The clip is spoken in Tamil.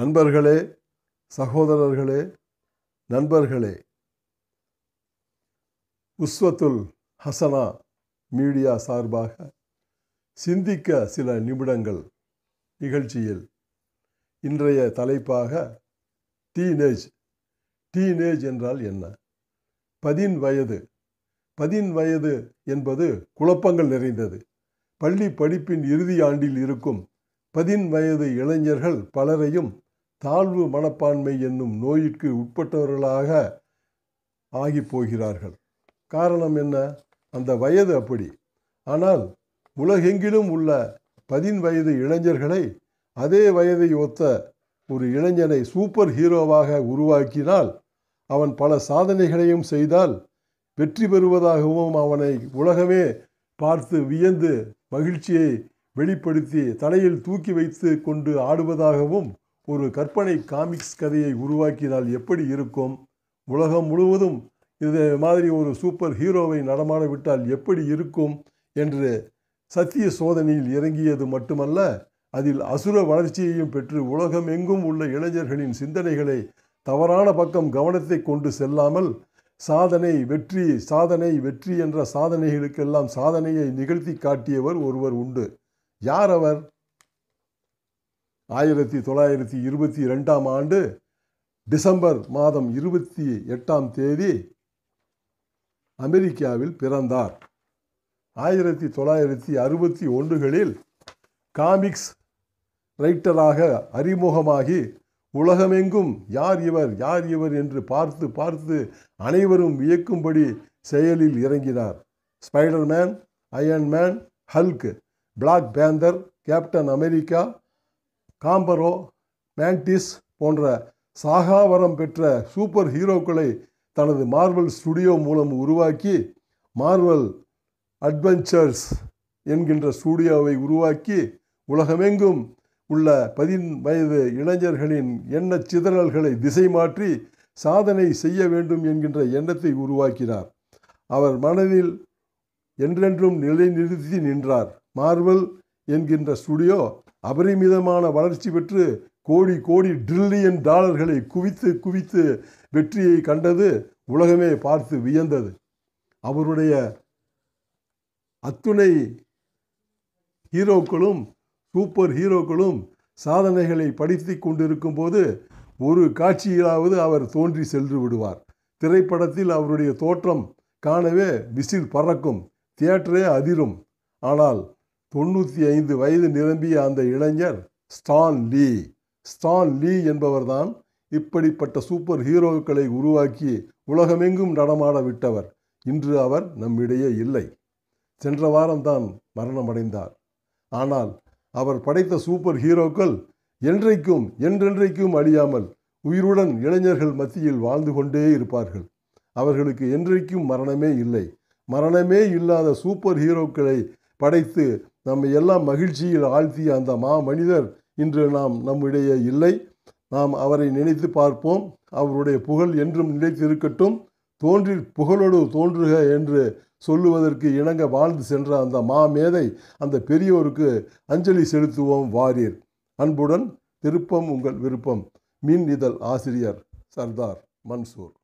அன்பர்களே சகோதரர்களே நண்பர்களே உஸ்வத்துல் ஹசனா மீடியா சார்பாக சிந்திக்க சில நிமிடங்கள் நிகழ்ச்சியில் இன்றைய தலைப்பாக டீனேஜ் டீனேஜ் என்றால் என்ன பதின் வயது பதின் வயது என்பது குழப்பங்கள் நிறைந்தது பள்ளி படிப்பின் இறுதி ஆண்டில் இருக்கும் பதின் வயது இளைஞர்கள் பலரையும் தாழ்வு மனப்பான்மை என்னும் நோயிற்கு உட்பட்டவர்களாக ஆகி போகிறார்கள் காரணம் என்ன அந்த வயது அப்படி ஆனால் உலகெங்கிலும் உள்ள பதின் வயது இளைஞர்களை அதே வயதை ஒத்த ஒரு இளைஞனை சூப்பர் ஹீரோவாக உருவாக்கினால் அவன் பல சாதனைகளையும் செய்தால் வெற்றி பெறுவதாகவும் அவனை உலகமே பார்த்து வியந்து மகிழ்ச்சியை வெளிப்படுத்தி தலையில் தூக்கி வைத்து கொண்டு ஆடுவதாகவும் ஒரு கற்பனை காமிக்ஸ் கதையை உருவாக்கினால் எப்படி இருக்கும் உலகம் முழுவதும் இது மாதிரி ஒரு சூப்பர் ஹீரோவை நடமாட விட்டால் எப்படி இருக்கும் என்று சத்திய சோதனையில் இறங்கியது மட்டுமல்ல அதில் அசுர வளர்ச்சியையும் பெற்று உலகம் எங்கும் உள்ள இளைஞர்களின் சிந்தனைகளை தவறான பக்கம் கவனத்தை கொண்டு செல்லாமல் சாதனை வெற்றி சாதனை வெற்றி என்ற சாதனைகளுக்கெல்லாம் சாதனையை நிகழ்த்தி காட்டியவர் ஒருவர் உண்டு யார் அவர் ஆயிரத்தி தொள்ளாயிரத்தி இருபத்தி ரெண்டாம் ஆண்டு டிசம்பர் மாதம் இருபத்தி எட்டாம் தேதி அமெரிக்காவில் பிறந்தார் ஆயிரத்தி தொள்ளாயிரத்தி அறுபத்தி ஒன்றுகளில் காமிக்ஸ் ரைட்டராக அறிமுகமாகி உலகமெங்கும் யார் இவர் யார் இவர் என்று பார்த்து பார்த்து அனைவரும் வியக்கும்படி செயலில் இறங்கினார் Spider Man Iron Man Hulk Black Panther Captain America காம்பரோ மேண்டிஸ் போன்ற சாகாவரம் பெற்ற சூப்பர் ஹீரோக்களை தனது மார்வல் ஸ்டுடியோ மூலம் உருவாக்கி மார்வல் அட்வென்ச்சர்ஸ் என்கின்ற ஸ்டுடியோவை உருவாக்கி உலகமெங்கும் உள்ள பதின் வயது இளைஞர்களின் எண்ண சிதறல்களை திசை மாற்றி சாதனை செய்ய வேண்டும் என்கின்ற எண்ணத்தை உருவாக்கினார் அவர் மனதில் என்றென்றும் நிலைநிறுத்தி நின்றார் மார்வல் என்கின்ற ஸ்டுடியோ அபரிமிதமான வளர்ச்சி பெற்று கோடி கோடி ட்ரில்லியன் டாலர்களை குவித்து குவித்து வெற்றியை கண்டது உலகமே பார்த்து வியந்தது அவருடைய அத்துணை ஹீரோக்களும் சூப்பர் ஹீரோக்களும் சாதனைகளை படித்து கொண்டிருக்கும் போது ஒரு காட்சியிலாவது அவர் தோன்றி சென்று விடுவார் திரைப்படத்தில் அவருடைய தோற்றம் காணவே விசில் பறக்கும் தியேட்டரே அதிரும் ஆனால் தொண்ணூற்றி ஐந்து வயது நிரம்பிய அந்த இளைஞர் ஸ்டான் லீ ஸ்டான் லீ என்பவர்தான் இப்படிப்பட்ட சூப்பர் ஹீரோக்களை உருவாக்கி உலகமெங்கும் நடமாட விட்டவர் இன்று அவர் நம்மிடையே இல்லை சென்ற வாரம்தான் மரணமடைந்தார் ஆனால் அவர் படைத்த சூப்பர் ஹீரோக்கள் என்றைக்கும் என்றென்றைக்கும் அழியாமல் உயிருடன் இளைஞர்கள் மத்தியில் வாழ்ந்து கொண்டே இருப்பார்கள் அவர்களுக்கு என்றைக்கும் மரணமே இல்லை மரணமே இல்லாத சூப்பர் ஹீரோக்களை படைத்து நம்ம எல்லாம் மகிழ்ச்சியில் ஆழ்த்திய அந்த மா மனிதர் இன்று நாம் நம்முடைய இல்லை நாம் அவரை நினைத்து பார்ப்போம் அவருடைய புகழ் என்றும் நினைத்திருக்கட்டும் தோன்றி புகழோடு தோன்றுக என்று சொல்லுவதற்கு இணங்க வாழ்ந்து சென்ற அந்த மா மேதை அந்த பெரியோருக்கு அஞ்சலி செலுத்துவோம் வாரீர் அன்புடன் திருப்பம் உங்கள் விருப்பம் மின் இதழ் ஆசிரியர் சர்தார் மன்சூர்